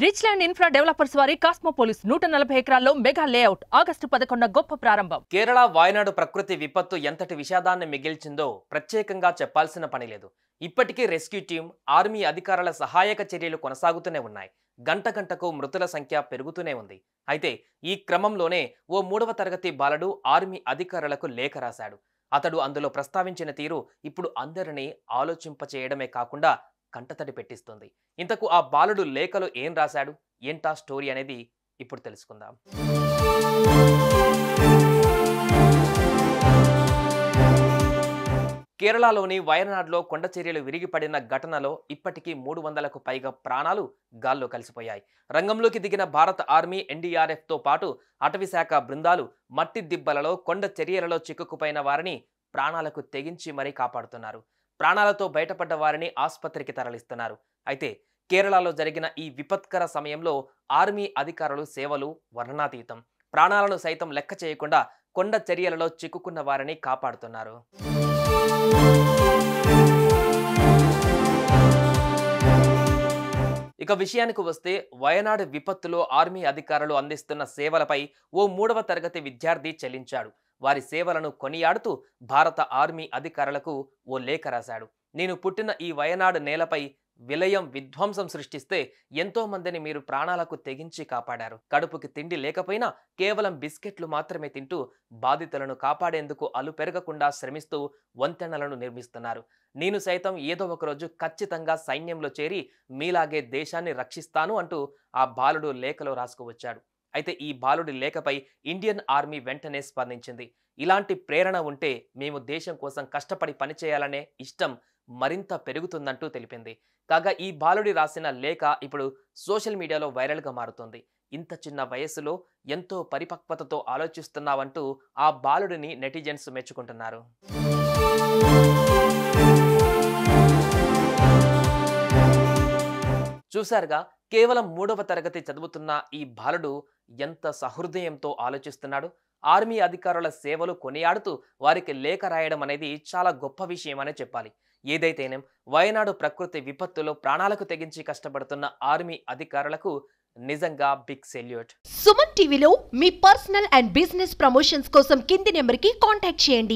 rich land infra developers వారి కాస్మోపోలిస్ నూట నలభై ఎకరాల్లో మెగా లేఅవుట్ ఆగస్టు పదకొండు గొప్ప ప్రారంభం కేరళ వాయనాడు ప్రకృతి విపత్తు ఎంతటి విషాదాన్ని మిగిల్చిందో ప్రత్యేకంగా చెప్పాల్సిన పని లేదు ఇప్పటికీ రెస్క్యూ టీం ఆర్మీ అధికారుల సహాయక చర్యలు కొనసాగుతూనే ఉన్నాయి గంట గంటకు మృతుల సంఖ్య పెరుగుతూనే ఉంది అయితే ఈ క్రమంలోనే ఓ మూడవ తరగతి బాలడు ఆర్మీ అధికారులకు లేఖ రాశాడు అతడు అందులో ప్రస్తావించిన తీరు ఇప్పుడు అందరినీ ఆలోచింపచేయడమే కాకుండా కంటతడి పెట్టిస్తుంది ఇంతకు ఆ బాలుడు లేఖలో ఏం రాశాడు ఏంటా స్టోరీ అనేది ఇప్పుడు తెలుసుకుందాం కేరళలోని వయనాడులో కొండచర్యలు విరిగిపడిన ఘటనలో ఇప్పటికీ మూడు వందలకు పైగా ప్రాణాలు గాల్లో కలిసిపోయాయి రంగంలోకి దిగిన భారత ఆర్మీ ఎన్డీఆర్ఎఫ్తో పాటు అటవీశాఖ బృందాలు మట్టి దిబ్బలలో కొండ చర్యలలో చిక్కుకుపోయిన వారిని ప్రాణాలకు తెగించి మరీ కాపాడుతున్నారు ప్రాణాలతో బయటపడ్డ వారిని ఆసుపత్రికి తరలిస్తున్నారు అయితే కేరళలో జరిగిన ఈ విపత్కర సమయంలో ఆర్మీ అధికారులు సేవలు వర్ణనాతీతం ప్రాణాలను సైతం లెక్క చేయకుండా కొండ చర్యలలో చిక్కుకున్న వారిని కాపాడుతున్నారు ఇక విషయానికి వస్తే వయనాడు విపత్తులో ఆర్మీ అధికారులు అందిస్తున్న సేవలపై ఓ మూడవ తరగతి విద్యార్థి చెల్లించాడు వారి సేవలను కొనియాడుతూ భారత ఆర్మీ అధికారులకు ఓ లేఖ రాశాడు నేను పుట్టిన ఈ వయనాడు నేలపై విలయం విధ్వంసం సృష్టిస్తే ఎంతో మందిని మీరు ప్రాణాలకు తెగించి కాపాడారు కడుపుకి తిండి లేకపోయినా కేవలం బిస్కెట్లు మాత్రమే తింటూ బాధితులను కాపాడేందుకు అలు పెరగకుండా శ్రమిస్తూ వంతెనలను నిర్మిస్తున్నారు నేను సైతం ఏదో ఒకరోజు ఖచ్చితంగా సైన్యంలో చేరి మీలాగే దేశాన్ని రక్షిస్తాను అంటూ ఆ బాలుడు లేఖలో రాసుకువచ్చాడు అయితే ఈ బాలుడి లేఖపై ఇండియన్ ఆర్మీ వెంటనే స్పందించింది ఇలాంటి ప్రేరణ ఉంటే మేము దేశం కోసం కష్టపడి పనిచేయాలనే ఇష్టం మరింత పెరుగుతుందంటూ తెలిపింది కాగా ఈ బాలుడి రాసిన లేఖ ఇప్పుడు సోషల్ మీడియాలో వైరల్గా మారుతుంది ఇంత చిన్న వయస్సులో ఎంతో పరిపక్వతతో ఆలోచిస్తున్నావంటూ ఆ బాలుడిని నెటిజన్స్ మెచ్చుకుంటున్నారు చూశారుగా కేవలం మూడవ తరగతి చదువుతున్న ఈ బాలుడు ఎంత సహృదయంతో ఆలోచిస్తున్నాడు ఆర్మీ అధికారుల సేవలు కొనియాడుతూ వారికి లేఖ రాయడం అనేది చాలా గొప్ప విషయమనే చెప్పాలి ఏదైతేనేం వయనాడు ప్రకృతి విపత్తులో ప్రాణాలకు తెగించి కష్టపడుతున్న ఆర్మీ అధికారులకు నిజంగా బిగ్ సెల్యూట్ సుమన్ టీవీలో మీ పర్సనల్ అండ్ బిజినెస్ ప్రమోషన్స్ కోసం కింది నెంబర్కి కాంటాక్ట్ చేయండి